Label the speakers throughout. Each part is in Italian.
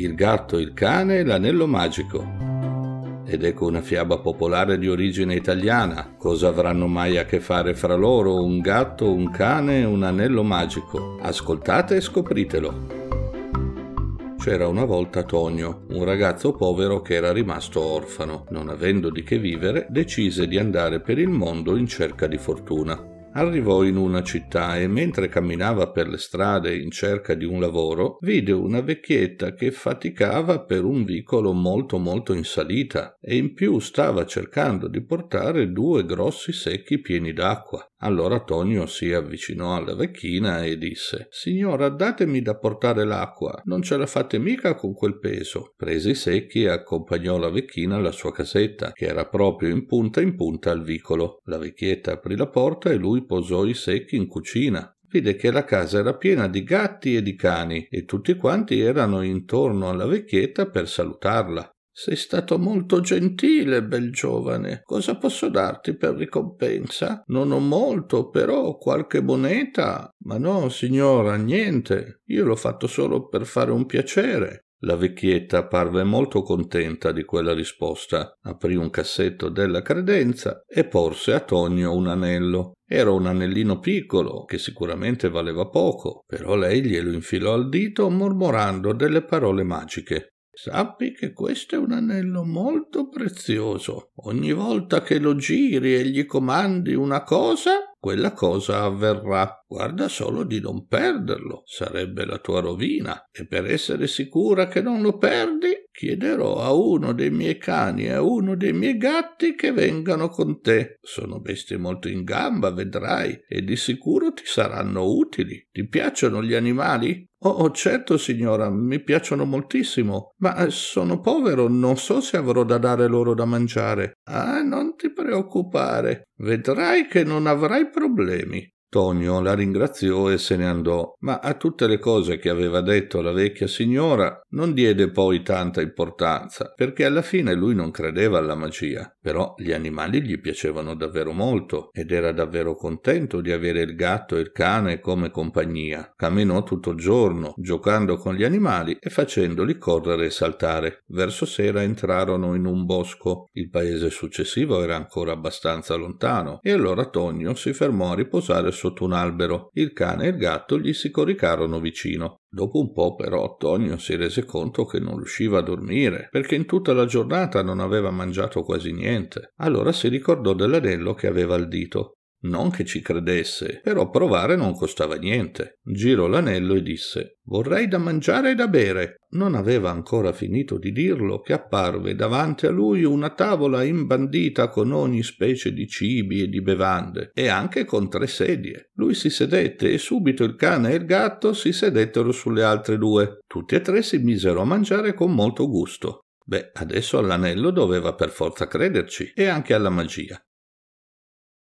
Speaker 1: Il gatto, il cane e l'anello magico. Ed ecco una fiaba popolare di origine italiana. Cosa avranno mai a che fare fra loro un gatto, un cane e un anello magico? Ascoltate e scopritelo. C'era una volta Tonio, un ragazzo povero che era rimasto orfano. Non avendo di che vivere, decise di andare per il mondo in cerca di fortuna Arrivò in una città e mentre camminava per le strade in cerca di un lavoro, vide una vecchietta che faticava per un vicolo molto molto in salita e in più stava cercando di portare due grossi secchi pieni d'acqua. Allora Tonio si avvicinò alla vecchina e disse Signora, datemi da portare l'acqua, non ce la fate mica con quel peso. Prese i secchi e accompagnò la vecchina alla sua casetta, che era proprio in punta in punta al vicolo. La vecchietta aprì la porta e lui posò i secchi in cucina vide che la casa era piena di gatti e di cani e tutti quanti erano intorno alla vecchietta per salutarla. Sei stato molto gentile, bel giovane. Cosa posso darti per ricompensa? Non ho molto, però qualche moneta. Ma no, signora, niente. Io l'ho fatto solo per fare un piacere. La vecchietta parve molto contenta di quella risposta, aprì un cassetto della credenza e porse a Tonio un anello. Era un anellino piccolo, che sicuramente valeva poco, però lei glielo infilò al dito mormorando delle parole magiche. Sappi che questo è un anello molto prezioso. Ogni volta che lo giri e gli comandi una cosa, quella cosa avverrà. Guarda solo di non perderlo, sarebbe la tua rovina. E per essere sicura che non lo perdi, Chiederò a uno dei miei cani e a uno dei miei gatti che vengano con te. Sono bestie molto in gamba, vedrai, e di sicuro ti saranno utili. Ti piacciono gli animali? Oh, oh certo, signora, mi piacciono moltissimo, ma eh, sono povero, non so se avrò da dare loro da mangiare. Ah, non ti preoccupare, vedrai che non avrai problemi. Tonio la ringraziò e se ne andò, ma a tutte le cose che aveva detto la vecchia signora non diede poi tanta importanza, perché alla fine lui non credeva alla magia. Però gli animali gli piacevano davvero molto ed era davvero contento di avere il gatto e il cane come compagnia. Camminò tutto il giorno, giocando con gli animali e facendoli correre e saltare. Verso sera entrarono in un bosco. Il paese successivo era ancora abbastanza lontano e allora Tonio si fermò a riposare sotto un albero. Il cane e il gatto gli si coricarono vicino. Dopo un po' però Tonio si rese conto che non riusciva a dormire, perché in tutta la giornata non aveva mangiato quasi niente. Allora si ricordò dell'anello che aveva al dito. Non che ci credesse, però provare non costava niente. Girò l'anello e disse Vorrei da mangiare e da bere. Non aveva ancora finito di dirlo che apparve davanti a lui una tavola imbandita con ogni specie di cibi e di bevande, e anche con tre sedie. Lui si sedette e subito il cane e il gatto si sedettero sulle altre due. Tutti e tre si misero a mangiare con molto gusto. Beh, adesso all'anello doveva per forza crederci, e anche alla magia.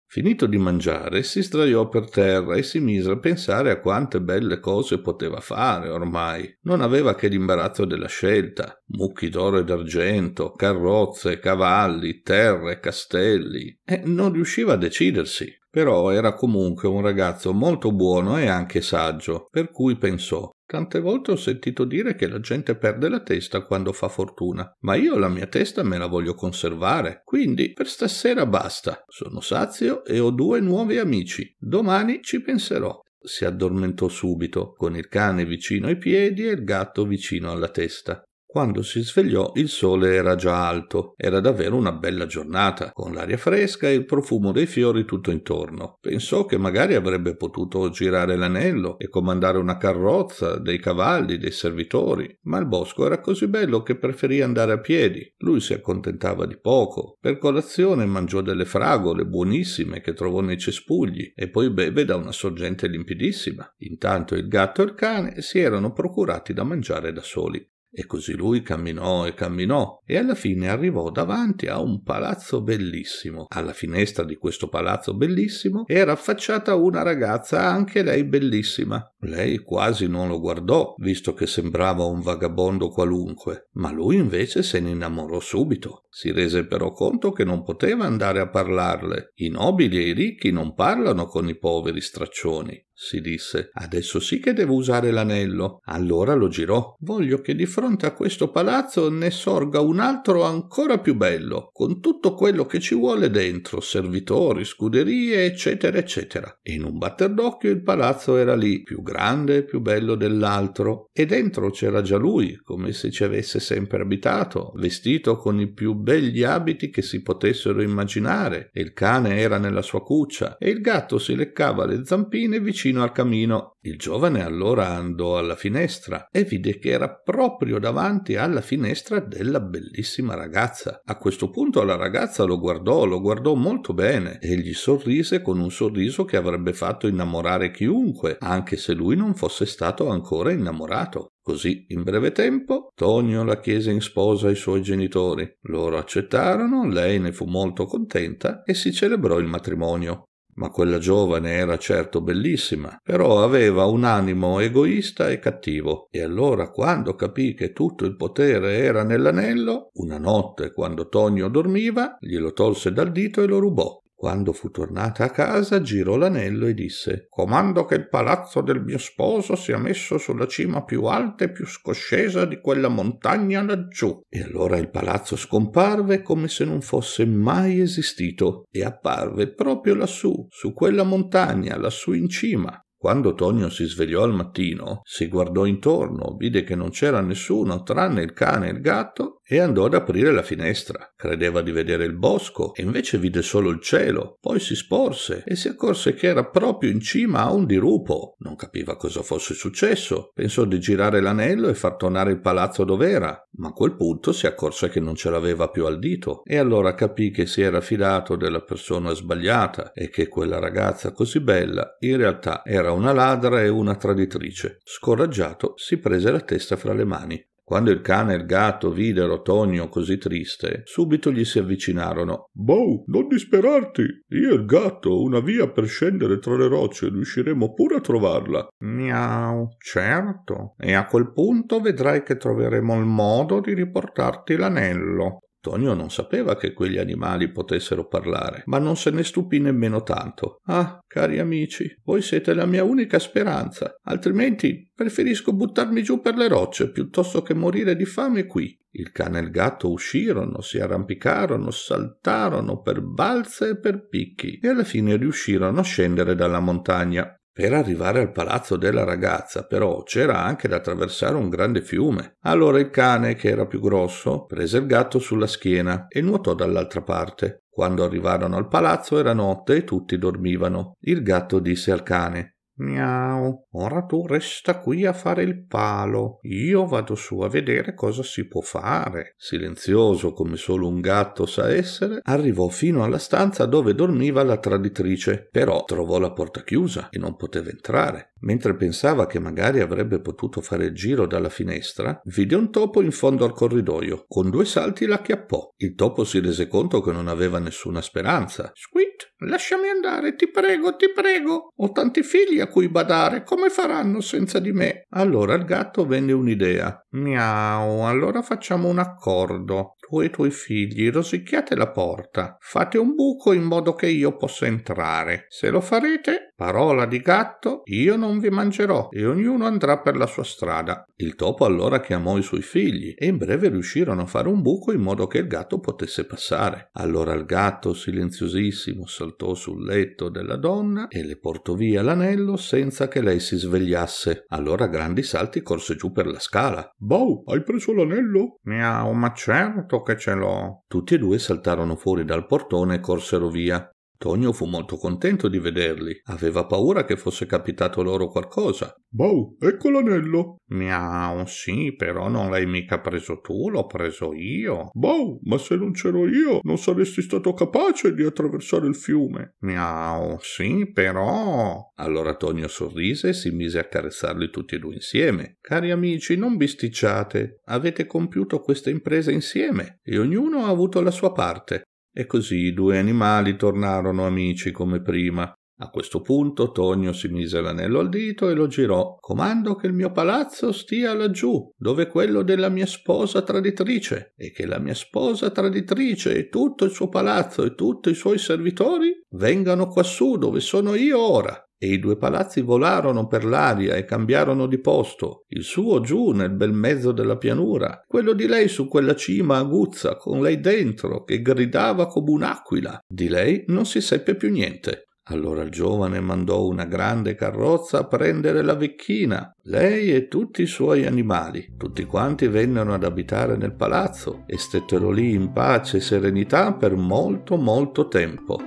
Speaker 1: Finito di mangiare, si sdraiò per terra e si mise a pensare a quante belle cose poteva fare ormai. Non aveva che l'imbarazzo della scelta: mucchi d'oro e d'argento, carrozze, cavalli, terre, castelli. E non riusciva a decidersi. Però era comunque un ragazzo molto buono e anche saggio, per cui pensò: Tante volte ho sentito dire che la gente perde la testa quando fa fortuna, ma io la mia testa me la voglio conservare, quindi per stasera basta. Sono sazio e ho due nuovi amici. Domani ci penserò. Si addormentò subito, con il cane vicino ai piedi e il gatto vicino alla testa. Quando si svegliò il sole era già alto, era davvero una bella giornata, con l'aria fresca e il profumo dei fiori tutto intorno. Pensò che magari avrebbe potuto girare l'anello e comandare una carrozza, dei cavalli, dei servitori, ma il bosco era così bello che preferì andare a piedi. Lui si accontentava di poco. Per colazione mangiò delle fragole buonissime che trovò nei cespugli e poi beve da una sorgente limpidissima. Intanto il gatto e il cane si erano procurati da mangiare da soli. E così lui camminò e camminò e alla fine arrivò davanti a un palazzo bellissimo. Alla finestra di questo palazzo bellissimo era affacciata una ragazza, anche lei bellissima. Lei quasi non lo guardò, visto che sembrava un vagabondo qualunque, ma lui invece se ne innamorò subito. Si rese però conto che non poteva andare a parlarle. I nobili e i ricchi non parlano con i poveri straccioni si disse. Adesso sì che devo usare l'anello. Allora lo girò. Voglio che di fronte a questo palazzo ne sorga un altro ancora più bello, con tutto quello che ci vuole dentro, servitori, scuderie, eccetera, eccetera. E in un batter d'occhio il palazzo era lì, più grande e più bello dell'altro. E dentro c'era già lui, come se ci avesse sempre abitato, vestito con i più begli abiti che si potessero immaginare. E il cane era nella sua cuccia e il gatto si leccava le zampine vicino vicino al camino. Il giovane allora andò alla finestra e vide che era proprio davanti alla finestra della bellissima ragazza. A questo punto la ragazza lo guardò, lo guardò molto bene e gli sorrise con un sorriso che avrebbe fatto innamorare chiunque, anche se lui non fosse stato ancora innamorato. Così, in breve tempo, Tonio la chiese in sposa ai suoi genitori. Loro accettarono, lei ne fu molto contenta e si celebrò il matrimonio ma quella giovane era certo bellissima, però aveva un animo egoista e cattivo. E allora, quando capì che tutto il potere era nell'anello, una notte, quando Tonio dormiva, glielo tolse dal dito e lo rubò. Quando fu tornata a casa, girò l'anello e disse Comando che il palazzo del mio sposo sia messo sulla cima più alta e più scoscesa di quella montagna laggiù. E allora il palazzo scomparve come se non fosse mai esistito e apparve proprio lassù, su quella montagna, lassù in cima. Quando Tonio si svegliò al mattino, si guardò intorno, vide che non c'era nessuno tranne il cane e il gatto e andò ad aprire la finestra. Credeva di vedere il bosco e invece vide solo il cielo. Poi si sporse e si accorse che era proprio in cima a un dirupo. Non capiva cosa fosse successo. Pensò di girare l'anello e far tornare il palazzo dove era, ma a quel punto si accorse che non ce l'aveva più al dito e allora capì che si era fidato della persona sbagliata e che quella ragazza così bella in realtà era una ladra e una traditrice. Scoraggiato si prese la testa fra le mani. Quando il cane e il gatto videro Tonio così triste, subito gli si avvicinarono. Boh, non disperarti! Io e il gatto, una via per scendere tra le rocce, riusciremo pure a trovarla. Miau, certo. E a quel punto vedrai che troveremo il modo di riportarti l'anello. Tonio non sapeva che quegli animali potessero parlare, ma non se ne stupì nemmeno tanto. Ah, cari amici, voi siete la mia unica speranza, altrimenti preferisco buttarmi giù per le rocce piuttosto che morire di fame qui. Il cane e il gatto uscirono, si arrampicarono, saltarono per balze e per picchi e alla fine riuscirono a scendere dalla montagna. Per arrivare al palazzo della ragazza, però, c'era anche da attraversare un grande fiume. Allora il cane, che era più grosso, prese il gatto sulla schiena e nuotò dall'altra parte. Quando arrivarono al palazzo era notte e tutti dormivano. Il gatto disse al cane Miau, ora tu resta qui a fare il palo. Io vado su a vedere cosa si può fare. Silenzioso come solo un gatto sa essere, arrivò fino alla stanza dove dormiva la traditrice, però trovò la porta chiusa e non poteva entrare. Mentre pensava che magari avrebbe potuto fare il giro dalla finestra, vide un topo in fondo al corridoio. Con due salti l'acchiappò. Il topo si rese conto che non aveva nessuna speranza. Squit! Lasciami andare, ti prego, ti prego. Ho tanti figli a cui badare, come faranno senza di me? Allora il gatto venne un'idea. Miau, allora facciamo un accordo. Tu e i tuoi figli rosicchiate la porta, fate un buco in modo che io possa entrare. Se lo farete, Parola di gatto io non vi mangerò e ognuno andrà per la sua strada. Il topo allora chiamò i suoi figli e in breve riuscirono a fare un buco in modo che il gatto potesse passare. Allora il gatto silenziosissimo saltò sul letto della donna e le portò via l'anello senza che lei si svegliasse. Allora a grandi salti corse giù per la scala. Bow, hai preso l'anello? Miau, ma certo che ce l'ho. Tutti e due saltarono fuori dal portone e corsero via. Tonio fu molto contento di vederli. Aveva paura che fosse capitato loro qualcosa. Boh, ecco l'anello. Miau, sì, però non l'hai mica preso tu, l'ho preso io. Boh, ma se non c'ero io, non saresti stato capace di attraversare il fiume. Miau, sì, però. Allora Tonio sorrise e si mise a carezzarli tutti e due insieme. Cari amici, non bisticciate. Avete compiuto questa impresa insieme e ognuno ha avuto la sua parte. E così i due animali tornarono amici come prima. A questo punto Tonio si mise l'anello al dito e lo girò. Comando che il mio palazzo stia laggiù, dove è quello della mia sposa traditrice, e che la mia sposa traditrice e tutto il suo palazzo e tutti i suoi servitori vengano quassù dove sono io ora e i due palazzi volarono per l'aria e cambiarono di posto, il suo giù nel bel mezzo della pianura, quello di lei su quella cima aguzza, con lei dentro, che gridava come un'aquila. Di lei non si seppe più niente. Allora il giovane mandò una grande carrozza a prendere la vecchina, lei e tutti i suoi animali. Tutti quanti vennero ad abitare nel palazzo e stettero lì in pace e serenità per molto molto tempo.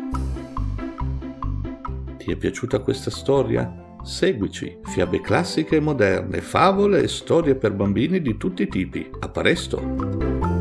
Speaker 1: Ti è piaciuta questa storia? Seguici, fiabe classiche e moderne, favole e storie per bambini di tutti i tipi. A presto!